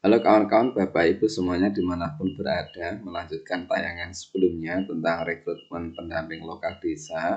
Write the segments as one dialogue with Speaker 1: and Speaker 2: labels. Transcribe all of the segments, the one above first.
Speaker 1: Halo kawan-kawan Bapak Ibu semuanya dimanapun berada melanjutkan tayangan sebelumnya tentang rekrutmen pendamping lokal desa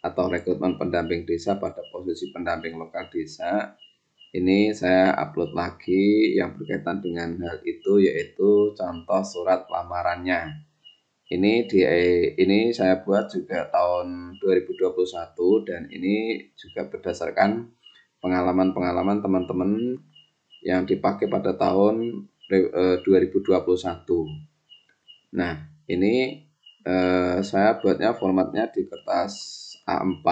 Speaker 1: atau rekrutmen pendamping desa pada posisi pendamping lokal desa ini saya upload lagi yang berkaitan dengan hal itu yaitu contoh surat lamarannya ini di ini saya buat juga tahun 2021 dan ini juga berdasarkan pengalaman-pengalaman teman-teman yang dipakai pada tahun 2021. Eh, nah, ini eh, saya buatnya formatnya di kertas A4.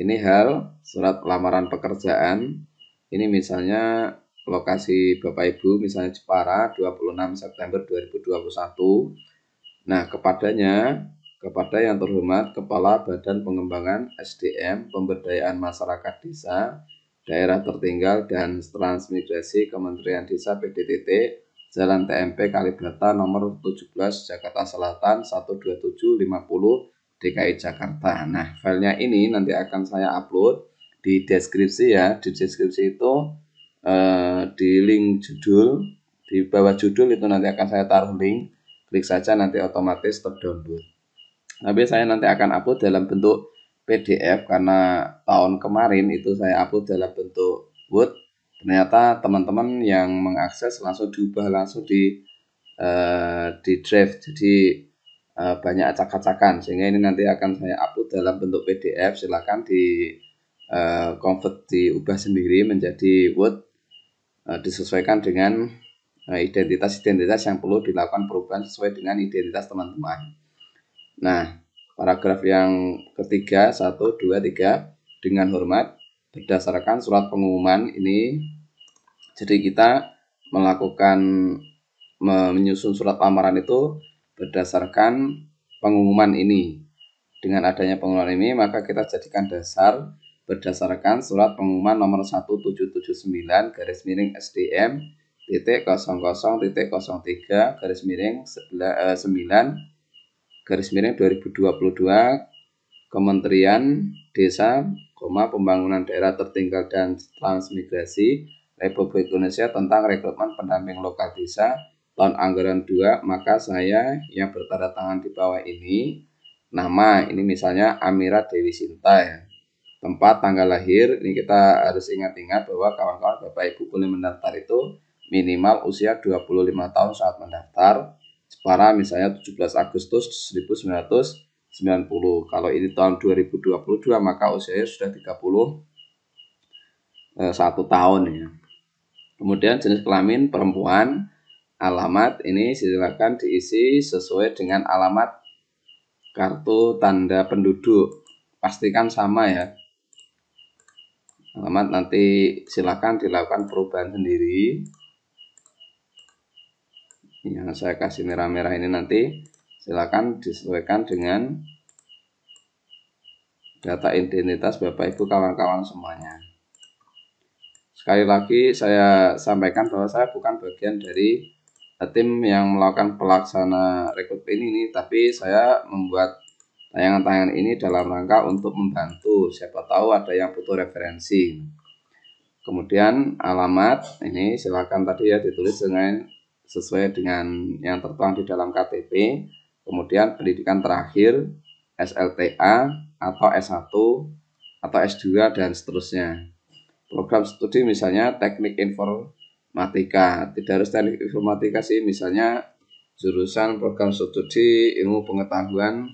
Speaker 1: Ini hal surat lamaran pekerjaan. Ini misalnya lokasi Bapak Ibu misalnya Jepara 26 September 2021. Nah, kepadanya kepada yang terhormat Kepala Badan Pengembangan SDM Pemberdayaan Masyarakat Desa daerah tertinggal dan transmigrasi Kementerian Desa PDTT Jalan TMP Kalibata nomor 17 Jakarta Selatan 12750 DKI Jakarta. Nah, filenya ini nanti akan saya upload di deskripsi ya. Di deskripsi itu eh, di link judul, di bawah judul itu nanti akan saya taruh link. Klik saja nanti otomatis terdownload. Tapi saya nanti akan upload dalam bentuk PDF karena tahun kemarin itu saya upload dalam bentuk Word. Ternyata teman-teman yang mengakses langsung diubah langsung di uh, di draft. Jadi uh, banyak acak-acakan sehingga ini nanti akan saya upload dalam bentuk PDF. Silahkan di uh, convert diubah sendiri menjadi Word uh, disesuaikan dengan identitas-identitas yang perlu dilakukan perubahan sesuai dengan identitas teman-teman. Nah, Paragraf yang ketiga, satu, dua, tiga, dengan hormat, berdasarkan surat pengumuman ini, jadi kita melakukan menyusun surat lamaran itu berdasarkan pengumuman ini. Dengan adanya pengumuman ini, maka kita jadikan dasar berdasarkan surat pengumuman nomor 1779 garis miring SDM titik 00 titik 03 garis miring 9 garis miring 2022 Kementerian Desa, koma Pembangunan Daerah Tertinggal dan Transmigrasi Republik Indonesia tentang rekrutmen pendamping lokal desa tahun anggaran 2 maka saya yang bertanda tangan di bawah ini nama ini misalnya Amira Dewi Sinta ya tempat tanggal lahir ini kita harus ingat-ingat bahwa kawan-kawan Bapak Ibu boleh mendaftar itu minimal usia 25 tahun saat mendaftar Jepara misalnya 17 Agustus 1990. Kalau ini tahun 2022 maka usianya sudah 31 eh, tahun ya. Kemudian jenis kelamin perempuan, alamat ini silakan diisi sesuai dengan alamat kartu tanda penduduk. Pastikan sama ya. Alamat nanti silakan dilakukan perubahan sendiri yang saya kasih merah-merah ini nanti silakan disesuaikan dengan data identitas Bapak Ibu kawan-kawan semuanya. Sekali lagi saya sampaikan bahwa saya bukan bagian dari tim yang melakukan pelaksana rekrutmen ini, tapi saya membuat tayangan-tayangan ini dalam rangka untuk membantu siapa tahu ada yang butuh referensi. Kemudian alamat ini silakan tadi ya ditulis dengan sesuai dengan yang tertuang di dalam KTP. Kemudian pendidikan terakhir SLTA atau S1 atau S2 dan seterusnya. Program studi misalnya teknik informatika. Tidak harus teknik informatika sih, misalnya jurusan program studi ilmu pengetahuan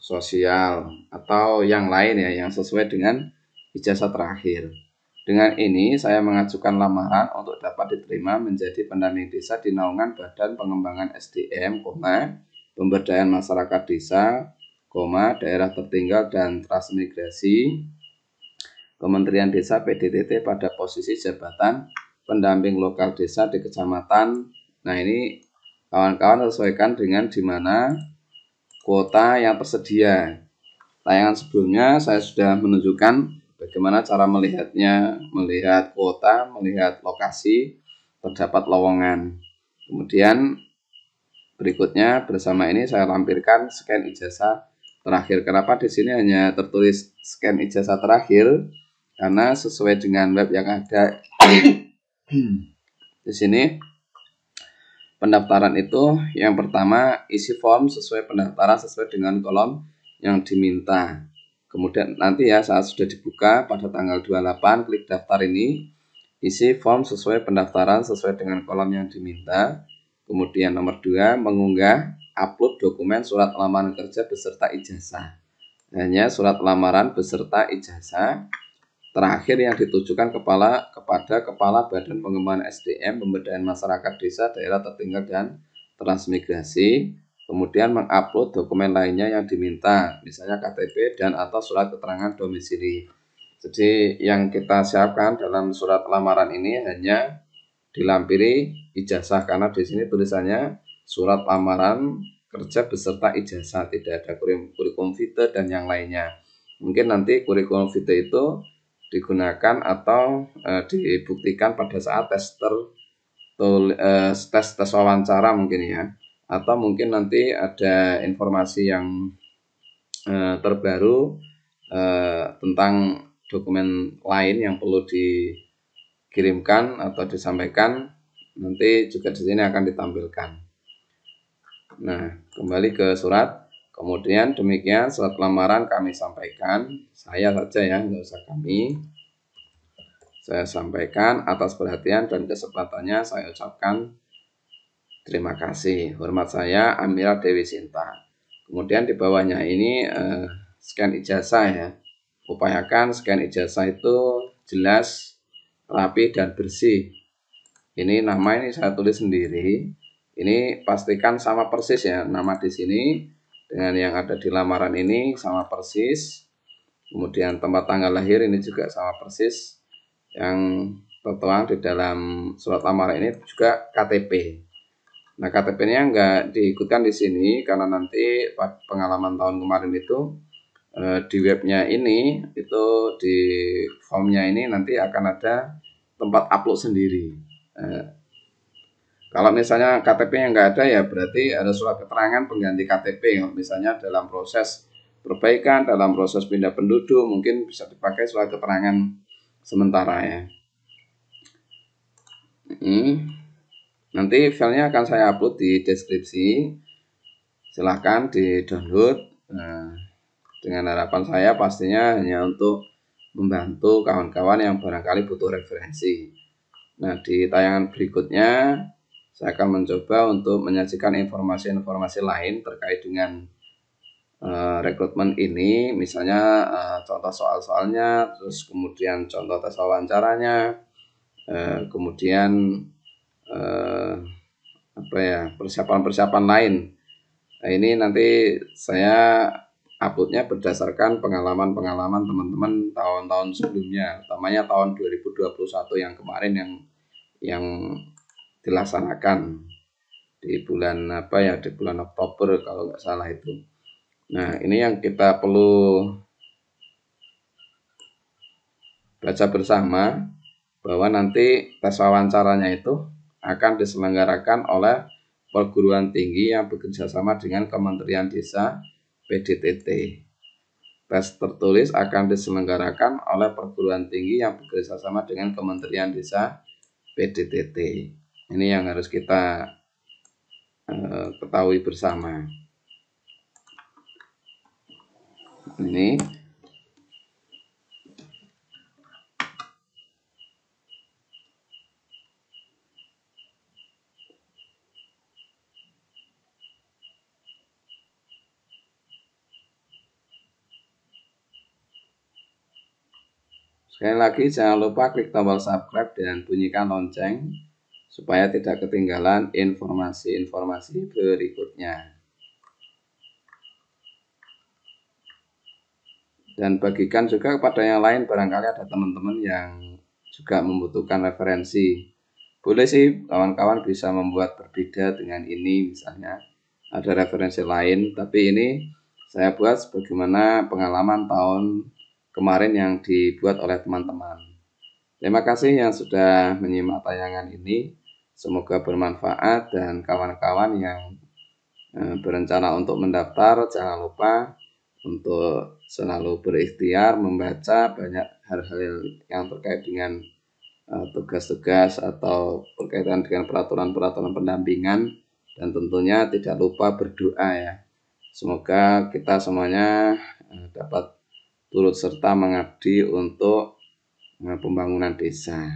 Speaker 1: sosial atau yang lain ya yang sesuai dengan ijazah terakhir. Dengan ini, saya mengajukan lamaran untuk dapat diterima menjadi pendamping desa di naungan Badan Pengembangan SDM, Pemberdayaan Masyarakat Desa, Daerah Tertinggal dan Transmigrasi, Kementerian Desa PDTT pada posisi jabatan pendamping lokal desa di kecamatan. Nah ini kawan-kawan sesuaikan dengan di mana kuota yang tersedia. Tayangan sebelumnya saya sudah menunjukkan Bagaimana cara melihatnya, melihat kuota, melihat lokasi, terdapat lowongan. Kemudian berikutnya bersama ini saya lampirkan scan ijazah terakhir. Kenapa di sini hanya tertulis scan ijazah terakhir? Karena sesuai dengan web yang ada di sini pendaftaran itu yang pertama isi form sesuai pendaftaran sesuai dengan kolom yang diminta. Kemudian nanti ya saat sudah dibuka pada tanggal 28 klik daftar ini isi form sesuai pendaftaran sesuai dengan kolom yang diminta. Kemudian nomor 2 mengunggah upload dokumen surat lamaran kerja beserta ijazah. Hanya surat lamaran beserta ijazah terakhir yang ditujukan kepala kepada kepala Badan Pengembangan SDM Pemberdayaan Masyarakat Desa Daerah Tertinggal dan Transmigrasi Kemudian mengupload dokumen lainnya yang diminta, misalnya KTP dan atau surat keterangan domisili. Jadi yang kita siapkan dalam surat lamaran ini hanya dilampiri ijazah karena di sini tulisannya surat lamaran kerja beserta ijazah tidak ada kurikulum vitae dan yang lainnya. Mungkin nanti kurikulum vitae itu digunakan atau e, dibuktikan pada saat tes eh, tes tes wawancara mungkin ya atau mungkin nanti ada informasi yang uh, terbaru uh, tentang dokumen lain yang perlu dikirimkan atau disampaikan nanti juga di sini akan ditampilkan. Nah, kembali ke surat. Kemudian demikian surat lamaran kami sampaikan, saya saja ya, nggak usah kami. Saya sampaikan atas perhatian dan kesempatannya saya ucapkan Terima kasih. Hormat saya Amira Dewi Sinta. Kemudian di bawahnya ini eh, scan ijazah ya. Upayakan scan ijazah itu jelas, rapi dan bersih. Ini nama ini saya tulis sendiri. Ini pastikan sama persis ya nama di sini dengan yang ada di lamaran ini sama persis. Kemudian tempat tanggal lahir ini juga sama persis. Yang tertuang di dalam surat lamaran ini juga KTP. Nah, KTP-nya nggak diikutkan di sini karena nanti pengalaman tahun kemarin itu eh, di webnya ini itu di formnya ini nanti akan ada tempat upload sendiri. Eh, kalau misalnya KTP yang nggak ada ya berarti ada surat keterangan pengganti KTP. Misalnya dalam proses perbaikan, dalam proses pindah penduduk mungkin bisa dipakai surat keterangan sementara ya. Hmm Nanti filenya akan saya upload di deskripsi. Silahkan di download. Nah, dengan harapan saya pastinya hanya untuk membantu kawan-kawan yang barangkali butuh referensi. Nah, di tayangan berikutnya saya akan mencoba untuk menyajikan informasi-informasi lain terkait dengan uh, rekrutmen ini, misalnya uh, contoh soal-soalnya, terus kemudian contoh tes wawancaranya, uh, kemudian eh, apa ya persiapan-persiapan lain. Nah, ini nanti saya uploadnya berdasarkan pengalaman-pengalaman teman-teman tahun-tahun sebelumnya, utamanya tahun 2021 yang kemarin yang yang dilaksanakan di bulan apa ya di bulan Oktober kalau nggak salah itu. Nah ini yang kita perlu baca bersama bahwa nanti tes wawancaranya itu akan diselenggarakan oleh perguruan tinggi yang bekerja sama dengan Kementerian Desa PDTT. Tes tertulis akan diselenggarakan oleh perguruan tinggi yang bekerja sama dengan Kementerian Desa PDTT. Ini yang harus kita eh, ketahui bersama. Ini Sekali lagi jangan lupa klik tombol subscribe dan bunyikan lonceng supaya tidak ketinggalan informasi-informasi berikutnya. Dan bagikan juga kepada yang lain barangkali ada teman-teman yang juga membutuhkan referensi. Boleh sih kawan-kawan bisa membuat berbeda dengan ini misalnya ada referensi lain tapi ini saya buat sebagaimana pengalaman tahun kemarin yang dibuat oleh teman-teman. Terima kasih yang sudah menyimak tayangan ini. Semoga bermanfaat dan kawan-kawan yang eh, berencana untuk mendaftar jangan lupa untuk selalu berikhtiar membaca banyak hal-hal yang terkait dengan eh, tugas-tugas atau berkaitan dengan peraturan-peraturan pendampingan dan tentunya tidak lupa berdoa ya. Semoga kita semuanya eh, dapat turut serta mengabdi untuk eh, pembangunan desa.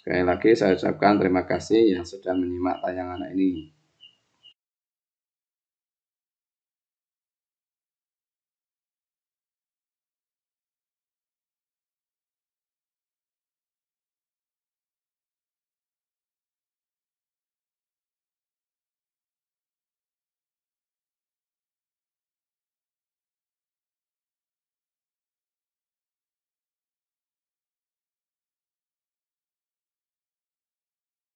Speaker 1: Sekali lagi saya ucapkan terima kasih yang sudah menyimak tayangan ini.